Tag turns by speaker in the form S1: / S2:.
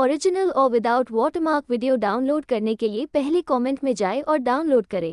S1: original और without watermark video download करने के लिए पहले कमेंट में जाएं और डाउनलोड करें